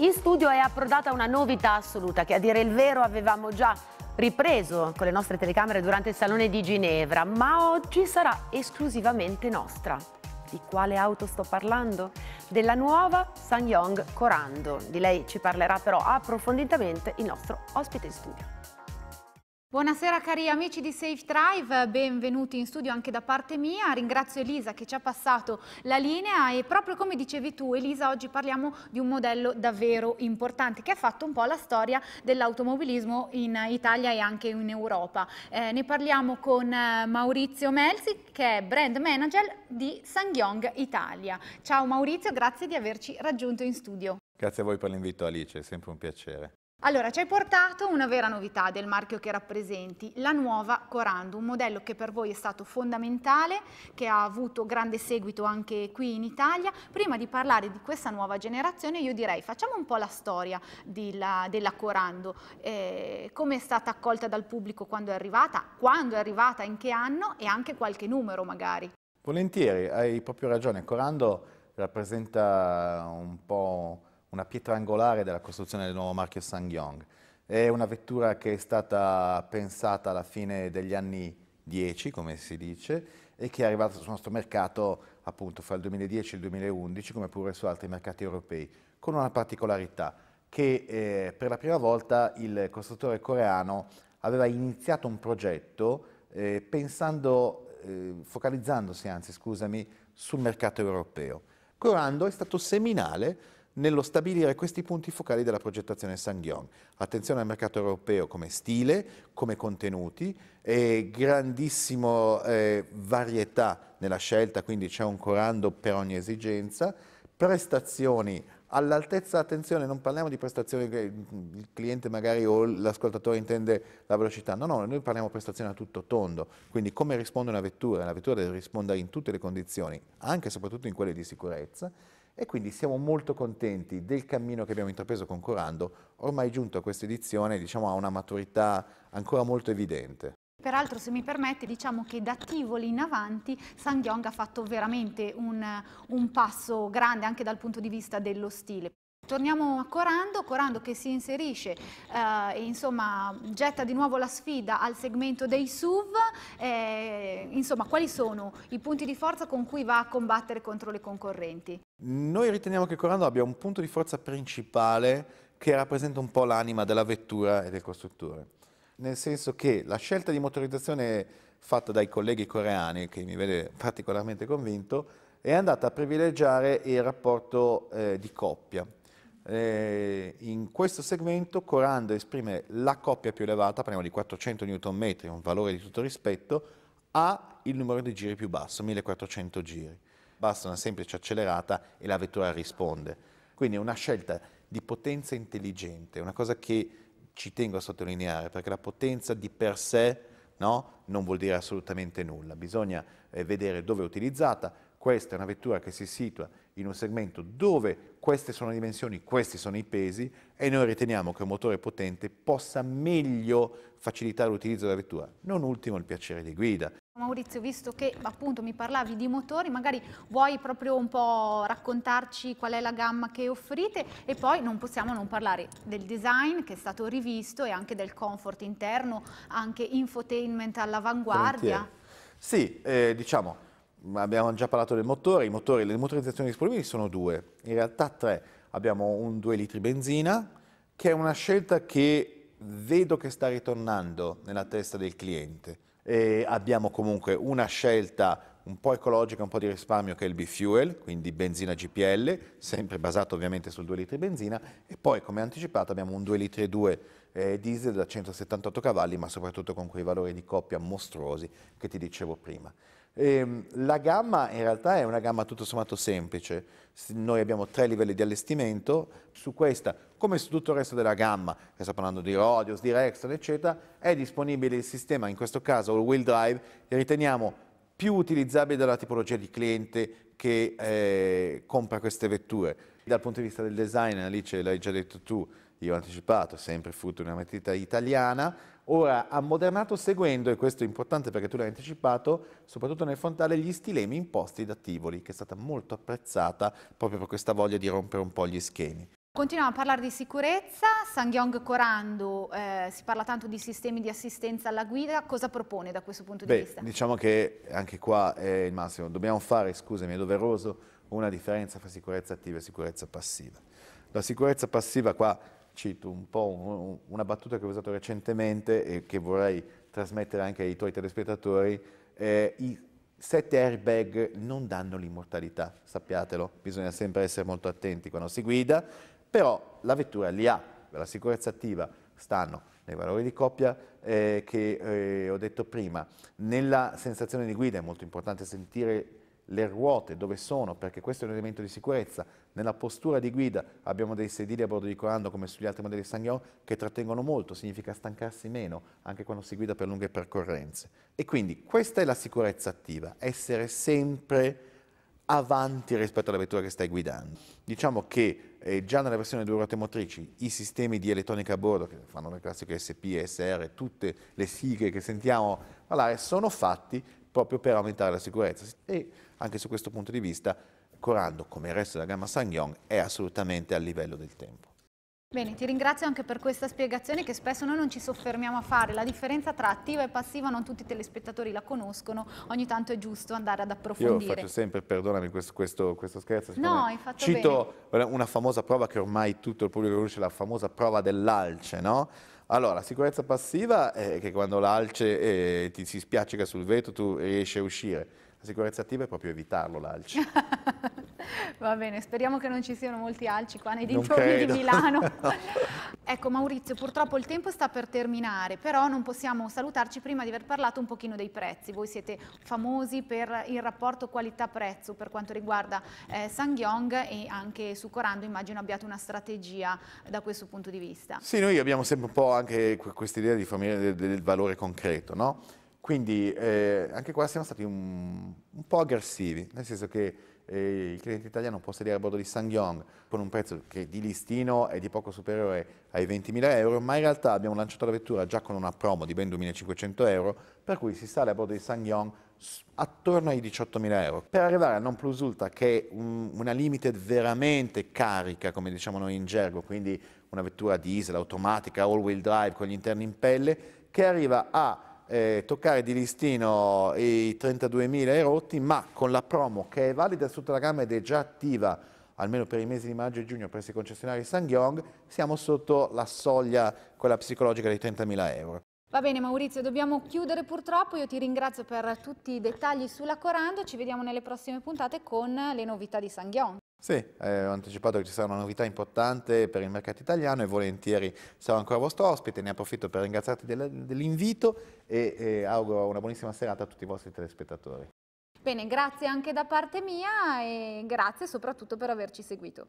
In studio è approdata una novità assoluta che a dire il vero avevamo già ripreso con le nostre telecamere durante il Salone di Ginevra, ma oggi sarà esclusivamente nostra. Di quale auto sto parlando? Della nuova Sanyong Corando. Di lei ci parlerà però approfonditamente il nostro ospite in studio. Buonasera cari amici di Safe Drive, benvenuti in studio anche da parte mia, ringrazio Elisa che ci ha passato la linea e proprio come dicevi tu Elisa oggi parliamo di un modello davvero importante che ha fatto un po' la storia dell'automobilismo in Italia e anche in Europa. Eh, ne parliamo con eh, Maurizio Melzi che è brand manager di Sangyong Italia. Ciao Maurizio, grazie di averci raggiunto in studio. Grazie a voi per l'invito Alice, è sempre un piacere. Allora, ci hai portato una vera novità del marchio che rappresenti, la nuova Corando, un modello che per voi è stato fondamentale, che ha avuto grande seguito anche qui in Italia. Prima di parlare di questa nuova generazione, io direi facciamo un po' la storia la, della Corando, eh, come è stata accolta dal pubblico quando è arrivata, quando è arrivata, in che anno e anche qualche numero magari. Volentieri, hai proprio ragione, Corando rappresenta un po' una pietra angolare della costruzione del nuovo marchio Sangyong. È una vettura che è stata pensata alla fine degli anni 10, come si dice, e che è arrivata sul nostro mercato appunto fra il 2010 e il 2011, come pure su altri mercati europei, con una particolarità che eh, per la prima volta il costruttore coreano aveva iniziato un progetto eh, pensando, eh, focalizzandosi anzi, scusami, sul mercato europeo. Corando è stato seminale nello stabilire questi punti focali della progettazione Sanghyong. Attenzione al mercato europeo come stile, come contenuti, e grandissima eh, varietà nella scelta, quindi c'è un corando per ogni esigenza, prestazioni all'altezza, attenzione, non parliamo di prestazioni che il cliente magari o l'ascoltatore intende la velocità, no, no, noi parliamo di prestazioni a tutto tondo, quindi come risponde una vettura, la vettura deve rispondere in tutte le condizioni, anche e soprattutto in quelle di sicurezza, e quindi siamo molto contenti del cammino che abbiamo intrapreso con Corando, ormai giunto a questa edizione diciamo, a una maturità ancora molto evidente. Peraltro, se mi permette, diciamo che da Tivoli in avanti Sanghiong ha fatto veramente un, un passo grande anche dal punto di vista dello stile. Torniamo a Corando, Corando che si inserisce, eh, insomma, getta di nuovo la sfida al segmento dei SUV, eh, insomma, quali sono i punti di forza con cui va a combattere contro le concorrenti? Noi riteniamo che Corando abbia un punto di forza principale che rappresenta un po' l'anima della vettura e del costruttore, nel senso che la scelta di motorizzazione fatta dai colleghi coreani, che mi vede particolarmente convinto, è andata a privilegiare il rapporto eh, di coppia eh, in questo segmento Corando esprime la coppia più elevata, parliamo di 400 Nm, un valore di tutto rispetto, ha il numero di giri più basso, 1400 giri. Basta una semplice accelerata e la vettura risponde. Quindi è una scelta di potenza intelligente, una cosa che ci tengo a sottolineare, perché la potenza di per sé no, non vuol dire assolutamente nulla, bisogna eh, vedere dove è utilizzata, questa è una vettura che si situa in un segmento dove queste sono le dimensioni, questi sono i pesi e noi riteniamo che un motore potente possa meglio facilitare l'utilizzo della vettura. Non ultimo il piacere di guida. Maurizio, visto che appunto mi parlavi di motori, magari vuoi proprio un po' raccontarci qual è la gamma che offrite e poi non possiamo non parlare del design che è stato rivisto e anche del comfort interno, anche infotainment all'avanguardia. Sì, eh, diciamo, abbiamo già parlato del motore, i motori, le motorizzazioni disponibili sono due, in realtà tre. Abbiamo un 2 litri benzina, che è una scelta che vedo che sta ritornando nella testa del cliente. E abbiamo comunque una scelta un po' ecologica, un po' di risparmio che è il B-Fuel, quindi benzina GPL, sempre basato ovviamente sul 2 litri benzina e poi come anticipato abbiamo un 2 litri 2 eh, diesel da 178 cavalli ma soprattutto con quei valori di coppia mostruosi che ti dicevo prima. Ehm, la gamma in realtà è una gamma tutto sommato semplice. Noi abbiamo tre livelli di allestimento, su questa, come su tutto il resto della gamma, che sto parlando di Rodios, di Rexton, eccetera, è disponibile il sistema, in questo caso il wheel drive, che riteniamo più utilizzabile dalla tipologia di cliente che eh, compra queste vetture. Dal punto di vista del design, Alice l'hai già detto tu, io ho anticipato, sempre frutto di una matita italiana, ora ammodernato seguendo, e questo è importante perché tu l'hai anticipato, soprattutto nel frontale, gli stilemi imposti da Tivoli, che è stata molto apprezzata proprio per questa voglia di rompere un po' gli schemi. Continuiamo a parlare di sicurezza, Sangyong Corando, eh, si parla tanto di sistemi di assistenza alla guida, cosa propone da questo punto Beh, di vista? Diciamo che anche qua è il massimo, dobbiamo fare, scusami, è doveroso, una differenza fra sicurezza attiva e sicurezza passiva. La sicurezza passiva qua cito un po' un, una battuta che ho usato recentemente e che vorrei trasmettere anche ai tuoi telespettatori, eh, i sette airbag non danno l'immortalità, sappiatelo, bisogna sempre essere molto attenti quando si guida, però la vettura li ha, la sicurezza attiva stanno nei valori di coppia eh, che eh, ho detto prima, nella sensazione di guida è molto importante sentire le ruote dove sono, perché questo è un elemento di sicurezza. Nella postura di guida abbiamo dei sedili a bordo di Corando, come sugli altri modelli Sanghion, che trattengono molto, significa stancarsi meno, anche quando si guida per lunghe percorrenze. E quindi questa è la sicurezza attiva, essere sempre avanti rispetto alla vettura che stai guidando. Diciamo che eh, già nella versione due ruote motrici i sistemi di elettronica a bordo, che fanno le classiche SP, SR, tutte le sigle che sentiamo parlare, sono fatti proprio per aumentare la sicurezza. E anche su questo punto di vista, Corando, come il resto della gamma Sangyong, è assolutamente a livello del tempo. Bene, ti ringrazio anche per questa spiegazione che spesso noi non ci soffermiamo a fare. La differenza tra attiva e passiva non tutti i telespettatori la conoscono, ogni tanto è giusto andare ad approfondire. Io faccio sempre, perdonami questo, questo, questo scherzo, no, hai fatto cito bene. una famosa prova che ormai tutto il pubblico conosce, la famosa prova dell'alce, no? Allora, sicurezza passiva è che quando l'alce eh, ti si spiaccica sul vetro tu riesci a uscire. La sicurezza attiva è proprio evitarlo l'alce. Va bene, speriamo che non ci siano molti alci qua nei dintorni di Milano. ecco Maurizio, purtroppo il tempo sta per terminare, però non possiamo salutarci prima di aver parlato un pochino dei prezzi. Voi siete famosi per il rapporto qualità-prezzo per quanto riguarda eh, Sangyong e anche su Corando immagino abbiate una strategia da questo punto di vista. Sì, noi abbiamo sempre un po' anche questa idea di del, del, valore concreto, no? Quindi eh, anche qua siamo stati un, un po' aggressivi, nel senso che eh, il cliente italiano può sedere a bordo di Sangyong con un prezzo che di listino è di poco superiore ai 20.000 euro, ma in realtà abbiamo lanciato la vettura già con una promo di ben 2.500 euro, per cui si sale a bordo di Sangyong attorno ai 18.000 euro. Per arrivare a non plus ultra, che è un, una limited veramente carica, come diciamo noi in gergo, quindi una vettura diesel, automatica, all-wheel drive, con gli interni in pelle, che arriva a eh, toccare di listino i 32.000 erotti, ma con la promo che è valida sotto la gamma ed è già attiva almeno per i mesi di maggio e giugno presso i concessionari Sangyong, siamo sotto la soglia, quella psicologica dei 30.000 euro. Va bene Maurizio, dobbiamo chiudere purtroppo, io ti ringrazio per tutti i dettagli sulla Corando, ci vediamo nelle prossime puntate con le novità di Sangyong. Sì, eh, ho anticipato che ci sarà una novità importante per il mercato italiano e volentieri sarò ancora vostro ospite, ne approfitto per ringraziarti dell'invito e, e auguro una buonissima serata a tutti i vostri telespettatori. Bene, grazie anche da parte mia e grazie soprattutto per averci seguito.